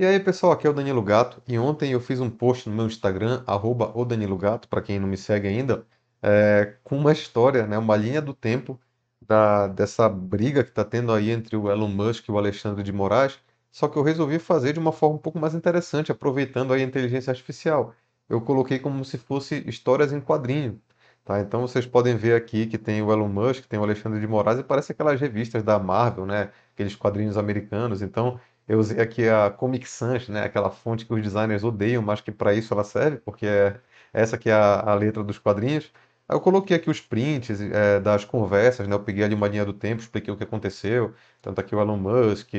E aí pessoal, aqui é o Danilo Gato e ontem eu fiz um post no meu Instagram, arroba o Danilo Gato, para quem não me segue ainda, é, com uma história, né, uma linha do tempo da, dessa briga que está tendo aí entre o Elon Musk e o Alexandre de Moraes, só que eu resolvi fazer de uma forma um pouco mais interessante, aproveitando a inteligência artificial. Eu coloquei como se fosse histórias em quadrinho. Tá? Então vocês podem ver aqui que tem o Elon Musk, tem o Alexandre de Moraes e parece aquelas revistas da Marvel, né? aqueles quadrinhos americanos. Então eu usei aqui a Comic Sans, né, aquela fonte que os designers odeiam, mas que para isso ela serve, porque é essa que é a, a letra dos quadrinhos. Aí eu coloquei aqui os prints é, das conversas, né? Eu peguei ali uma linha do tempo, expliquei o que aconteceu. Tanto aqui o Elon Musk,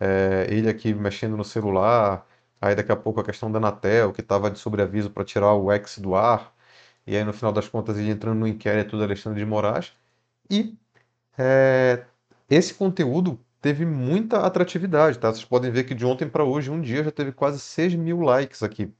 é, ele aqui mexendo no celular. Aí daqui a pouco a questão da Anatel, que estava de sobreaviso para tirar o ex do ar. E aí no final das contas ele entrando no inquérito do Alexandre de Moraes. E é, esse conteúdo teve muita atratividade, tá? Vocês podem ver que de ontem para hoje, um dia, já teve quase 6 mil likes aqui.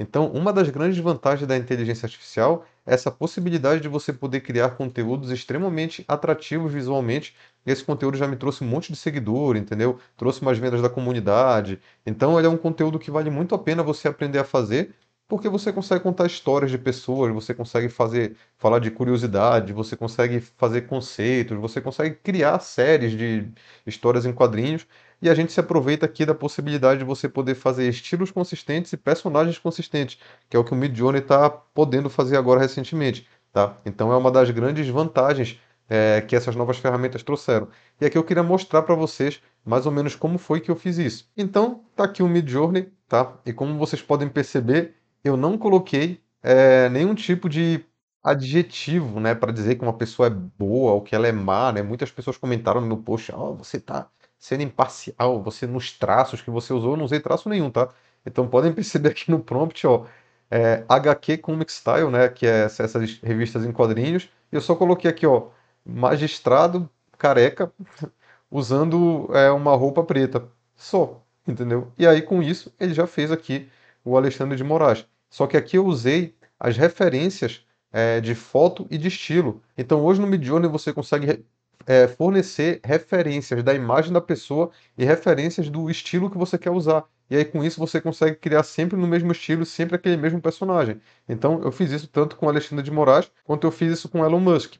Então, uma das grandes vantagens da inteligência artificial é essa possibilidade de você poder criar conteúdos extremamente atrativos visualmente. Esse conteúdo já me trouxe um monte de seguidor, entendeu? Trouxe mais vendas da comunidade. Então, ele é um conteúdo que vale muito a pena você aprender a fazer porque você consegue contar histórias de pessoas, você consegue fazer falar de curiosidade, você consegue fazer conceitos, você consegue criar séries de histórias em quadrinhos, e a gente se aproveita aqui da possibilidade de você poder fazer estilos consistentes e personagens consistentes, que é o que o Midjourney está podendo fazer agora recentemente, tá? Então é uma das grandes vantagens é, que essas novas ferramentas trouxeram. E aqui eu queria mostrar para vocês mais ou menos como foi que eu fiz isso. Então, tá aqui o Midjourney, tá? E como vocês podem perceber, eu não coloquei é, nenhum tipo de adjetivo, né, para dizer que uma pessoa é boa ou que ela é má, né? Muitas pessoas comentaram no meu post, oh, você tá sendo imparcial, você nos traços que você usou, eu não usei traço nenhum, tá? Então podem perceber aqui no prompt, ó, é, HQ Comic Style, né, que é essas revistas em quadrinhos, eu só coloquei aqui, ó, magistrado careca usando é, uma roupa preta, só, entendeu? E aí com isso ele já fez aqui o Alexandre de Moraes. Só que aqui eu usei as referências é, de foto e de estilo. Então hoje no Midjourney você consegue é, fornecer referências da imagem da pessoa e referências do estilo que você quer usar. E aí com isso você consegue criar sempre no mesmo estilo, sempre aquele mesmo personagem. Então eu fiz isso tanto com Alexandre de Moraes quanto eu fiz isso com Elon Musk.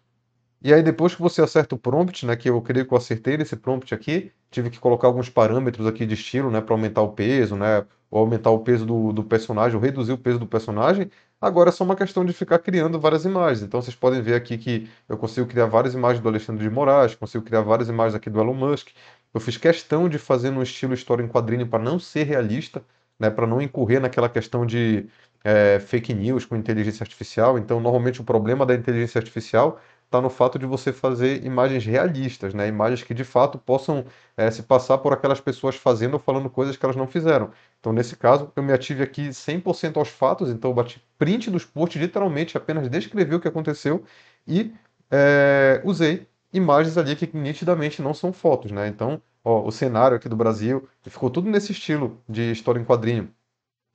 E aí depois que você acerta o prompt, né, que eu creio que eu acertei nesse prompt aqui, tive que colocar alguns parâmetros aqui de estilo, né, para aumentar o peso, né, ou aumentar o peso do, do personagem, ou reduzir o peso do personagem. Agora é só uma questão de ficar criando várias imagens. Então vocês podem ver aqui que eu consigo criar várias imagens do Alexandre de Moraes, consigo criar várias imagens aqui do Elon Musk. Eu fiz questão de fazer no estilo história em quadrinho para não ser realista, né, para não incorrer naquela questão de é, fake news com inteligência artificial. Então, normalmente o problema da inteligência artificial está no fato de você fazer imagens realistas, né? imagens que de fato possam é, se passar por aquelas pessoas fazendo ou falando coisas que elas não fizeram. Então, nesse caso, eu me ative aqui 100% aos fatos, então eu bati print dos posts, literalmente apenas descrevi o que aconteceu e é, usei imagens ali que nitidamente não são fotos. Né? Então, ó, o cenário aqui do Brasil ficou tudo nesse estilo de história em quadrinho.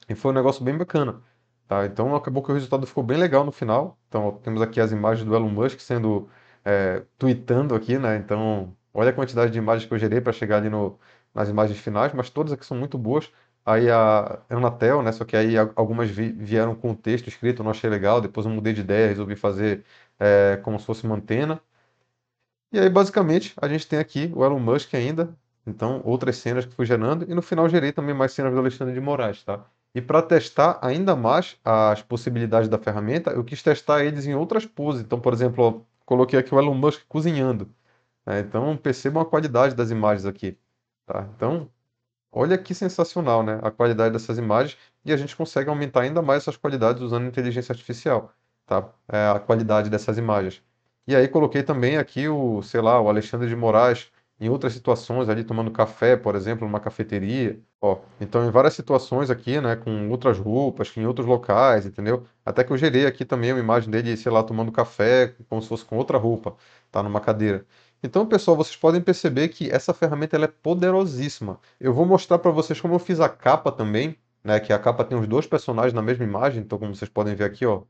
E foi um negócio bem bacana. Tá? Então acabou que o resultado ficou bem legal no final. Então temos aqui as imagens do Elon Musk sendo é, tweetando aqui, né? Então olha a quantidade de imagens que eu gerei para chegar ali no, nas imagens finais, mas todas aqui são muito boas. Aí a Anatel, né? Só que aí algumas vi, vieram com o texto escrito, não achei legal. Depois eu mudei de ideia, resolvi fazer é, como se fosse uma antena. E aí basicamente a gente tem aqui o Elon Musk ainda. Então outras cenas que fui gerando e no final gerei também mais cenas do Alexandre de Moraes, tá? E para testar ainda mais as possibilidades da ferramenta, eu quis testar eles em outras poses. Então, por exemplo, coloquei aqui o Elon Musk cozinhando. Né? Então, percebam a qualidade das imagens aqui. Tá? Então, olha que sensacional né? a qualidade dessas imagens. E a gente consegue aumentar ainda mais essas qualidades usando inteligência artificial. Tá? É a qualidade dessas imagens. E aí coloquei também aqui o, sei lá, o Alexandre de Moraes em outras situações ali tomando café, por exemplo, numa cafeteria, ó. Então, em várias situações aqui, né, com outras roupas, em outros locais, entendeu? Até que eu gerei aqui também uma imagem dele, sei lá, tomando café, como se fosse com outra roupa, tá numa cadeira. Então, pessoal, vocês podem perceber que essa ferramenta ela é poderosíssima. Eu vou mostrar para vocês como eu fiz a capa também, né, que a capa tem os dois personagens na mesma imagem, então como vocês podem ver aqui, ó,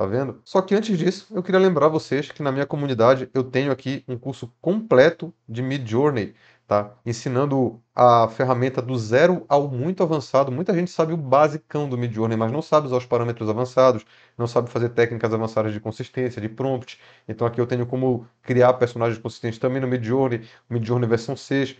tá vendo? Só que antes disso, eu queria lembrar vocês que na minha comunidade eu tenho aqui um curso completo de Midjourney, tá? Ensinando a ferramenta do zero ao muito avançado. Muita gente sabe o basicão do Midjourney, mas não sabe usar os parâmetros avançados, não sabe fazer técnicas avançadas de consistência, de prompt. Então aqui eu tenho como criar personagens consistentes também no Midjourney, Midjourney versão 6.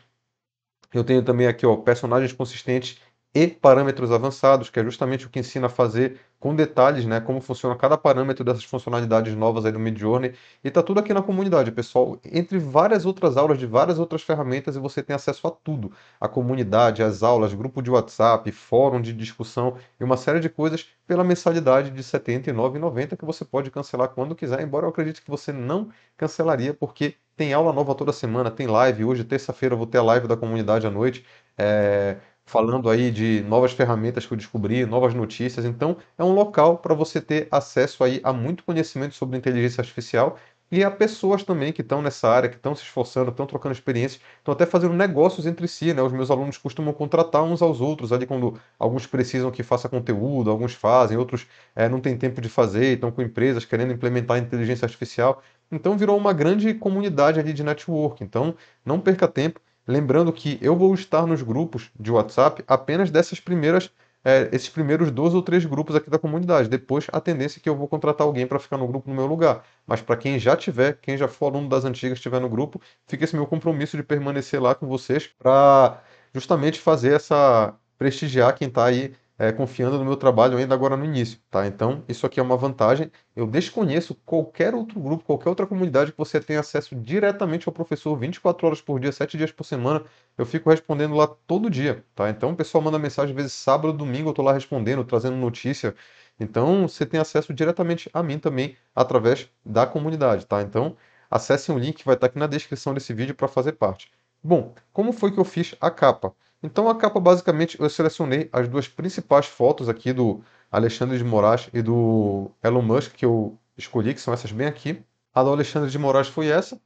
Eu tenho também aqui, ó, personagens consistentes e parâmetros avançados, que é justamente o que ensina a fazer com detalhes, né, como funciona cada parâmetro dessas funcionalidades novas aí do Midjourney, e tá tudo aqui na comunidade, pessoal, entre várias outras aulas de várias outras ferramentas e você tem acesso a tudo, a comunidade, as aulas, grupo de WhatsApp, fórum de discussão e uma série de coisas pela mensalidade de R$ 79,90 que você pode cancelar quando quiser, embora eu acredite que você não cancelaria porque tem aula nova toda semana, tem live, hoje terça-feira eu vou ter a live da comunidade à noite, é falando aí de novas ferramentas que eu descobri, novas notícias. Então, é um local para você ter acesso aí a muito conhecimento sobre inteligência artificial e a pessoas também que estão nessa área, que estão se esforçando, estão trocando experiências, estão até fazendo negócios entre si, né? Os meus alunos costumam contratar uns aos outros ali quando alguns precisam que faça conteúdo, alguns fazem, outros é, não têm tempo de fazer, estão com empresas querendo implementar inteligência artificial. Então virou uma grande comunidade ali de network. Então não perca tempo, Lembrando que eu vou estar nos grupos de WhatsApp apenas dessas primeiras, é, esses primeiros dois ou três grupos aqui da comunidade. Depois a tendência é que eu vou contratar alguém para ficar no grupo no meu lugar. Mas para quem já tiver, quem já for aluno das antigas estiver no grupo, fica esse meu compromisso de permanecer lá com vocês para justamente fazer essa prestigiar quem está aí é, confiando no meu trabalho ainda agora no início, tá? Então, isso aqui é uma vantagem. Eu desconheço qualquer outro grupo, qualquer outra comunidade que você tenha acesso diretamente ao professor 24 horas por dia, 7 dias por semana. Eu fico respondendo lá todo dia, tá? Então, o pessoal manda mensagem, às vezes sábado, domingo, eu tô lá respondendo, trazendo notícia. Então, você tem acesso diretamente a mim também, através da comunidade, tá? Então, acessem o link que vai estar aqui na descrição desse vídeo para fazer parte. Bom, como foi que eu fiz a capa? Então a capa basicamente eu selecionei as duas principais fotos aqui do Alexandre de Moraes e do Elon Musk que eu escolhi, que são essas bem aqui. A do Alexandre de Moraes foi essa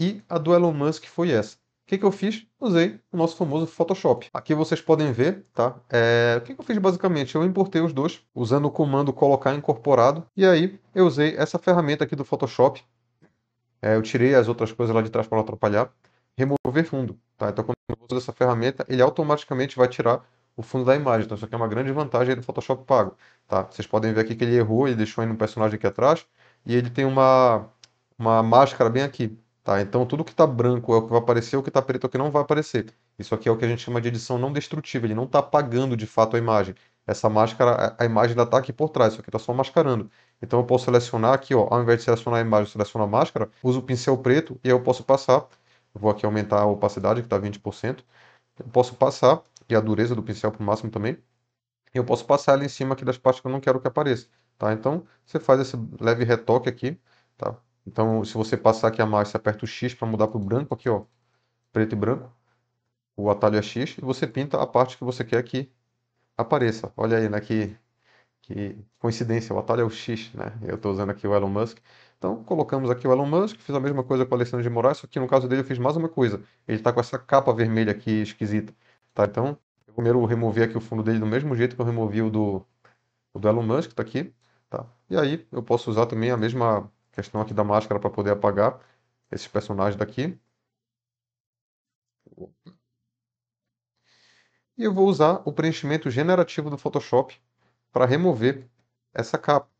e a do Elon Musk foi essa. O que, que eu fiz? Usei o nosso famoso Photoshop. Aqui vocês podem ver, tá? É... O que, que eu fiz basicamente? Eu importei os dois usando o comando colocar incorporado e aí eu usei essa ferramenta aqui do Photoshop. É, eu tirei as outras coisas lá de trás para não atrapalhar. Remover fundo, tá? Então no uso dessa ferramenta, ele automaticamente vai tirar o fundo da imagem. Então isso aqui é uma grande vantagem do Photoshop pago. Tá? Vocês podem ver aqui que ele errou, ele deixou aí um personagem aqui atrás, e ele tem uma, uma máscara bem aqui. Tá? Então tudo que está branco é o que vai aparecer, o que está preto é o que não vai aparecer. Isso aqui é o que a gente chama de edição não destrutiva, ele não está apagando de fato a imagem. Essa máscara, a imagem ainda está aqui por trás, isso aqui está só mascarando. Então eu posso selecionar aqui, ó, ao invés de selecionar a imagem, eu seleciono a máscara, uso o pincel preto e aí eu posso passar eu vou aqui aumentar a opacidade, que está 20%. Eu posso passar, e a dureza do pincel para o máximo também. Eu posso passar ali em cima aqui das partes que eu não quero que apareça. Tá? Então, você faz esse leve retoque aqui. Tá? Então, se você passar aqui a mais, você aperta o X para mudar para o branco aqui, ó. Preto e branco. O atalho é X. E você pinta a parte que você quer que apareça. Olha aí, né? Que, que coincidência. O atalho é o X, né? Eu estou usando aqui o Elon Musk. Então, colocamos aqui o Elon Musk, fiz a mesma coisa com o Alexandre de Moraes, só que no caso dele eu fiz mais uma coisa. Ele está com essa capa vermelha aqui esquisita, tá? Então, eu primeiro removi aqui o fundo dele do mesmo jeito que eu removi o do, o do Elon Musk, está aqui, tá? E aí, eu posso usar também a mesma questão aqui da máscara para poder apagar esses personagens daqui. E eu vou usar o preenchimento generativo do Photoshop para remover essa capa.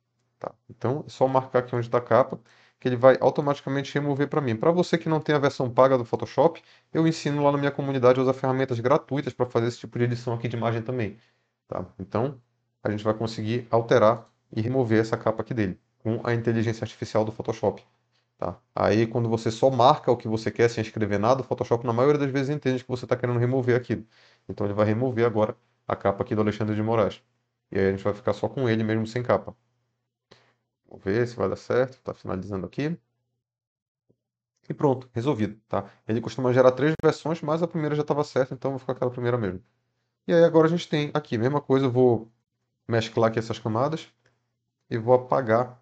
Tá? Então, é só marcar aqui onde está a capa, que ele vai automaticamente remover para mim. Para você que não tem a versão paga do Photoshop, eu ensino lá na minha comunidade a usar ferramentas gratuitas para fazer esse tipo de edição aqui de imagem também. Tá? Então, a gente vai conseguir alterar e remover essa capa aqui dele, com a inteligência artificial do Photoshop. Tá? Aí, quando você só marca o que você quer sem escrever nada, o Photoshop, na maioria das vezes, entende que você está querendo remover aquilo. Então, ele vai remover agora a capa aqui do Alexandre de Moraes. E aí, a gente vai ficar só com ele mesmo sem capa. Vou ver se vai dar certo, está finalizando aqui. E pronto, resolvido, tá? Ele costuma gerar três versões, mas a primeira já estava certa, então vou ficar com aquela primeira mesmo. E aí agora a gente tem aqui, mesma coisa, eu vou mesclar aqui essas camadas e vou apagar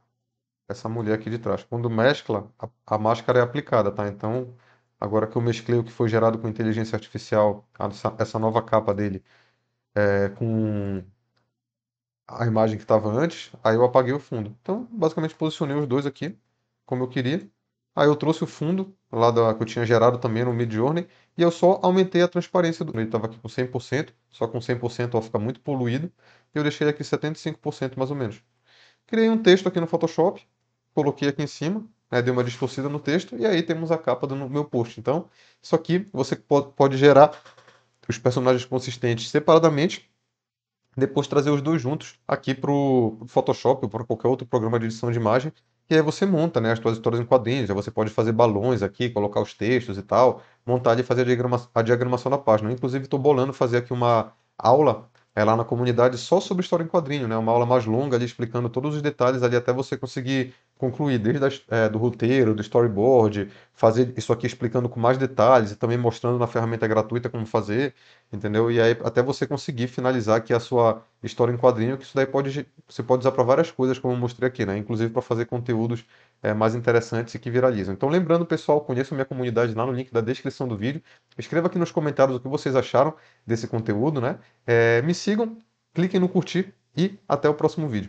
essa mulher aqui de trás. Quando mescla, a, a máscara é aplicada, tá? Então, agora que eu mesclei o que foi gerado com inteligência artificial, essa, essa nova capa dele, é, com a imagem que estava antes, aí eu apaguei o fundo. Então, basicamente, posicionei os dois aqui como eu queria. Aí eu trouxe o fundo lá da, que eu tinha gerado também no Midjourney e eu só aumentei a transparência. Do... Ele estava aqui com 100%, só com 100% vai fica muito poluído. Eu deixei aqui 75% mais ou menos. Criei um texto aqui no Photoshop, coloquei aqui em cima, né, dei uma distorcida no texto e aí temos a capa do meu post. Então, isso aqui você pode gerar os personagens consistentes separadamente depois trazer os dois juntos aqui para o Photoshop ou para qualquer outro programa de edição de imagem, e aí você monta né, as suas histórias em quadrinhos, aí você pode fazer balões aqui, colocar os textos e tal, montar e fazer a, diagrama, a diagramação da página. Eu, inclusive estou bolando fazer aqui uma aula é, lá na comunidade só sobre história em quadrinho, né, uma aula mais longa ali explicando todos os detalhes ali até você conseguir concluir desde as, é, do roteiro, do storyboard, fazer isso aqui explicando com mais detalhes e também mostrando na ferramenta gratuita como fazer, entendeu? E aí até você conseguir finalizar aqui a sua história em quadrinho, que isso daí pode você pode usar para várias coisas, como eu mostrei aqui, né? Inclusive para fazer conteúdos é, mais interessantes e que viralizam. Então, lembrando, pessoal, conheça minha comunidade lá no link da descrição do vídeo. Escreva aqui nos comentários o que vocês acharam desse conteúdo, né? É, me sigam, cliquem no curtir e até o próximo vídeo.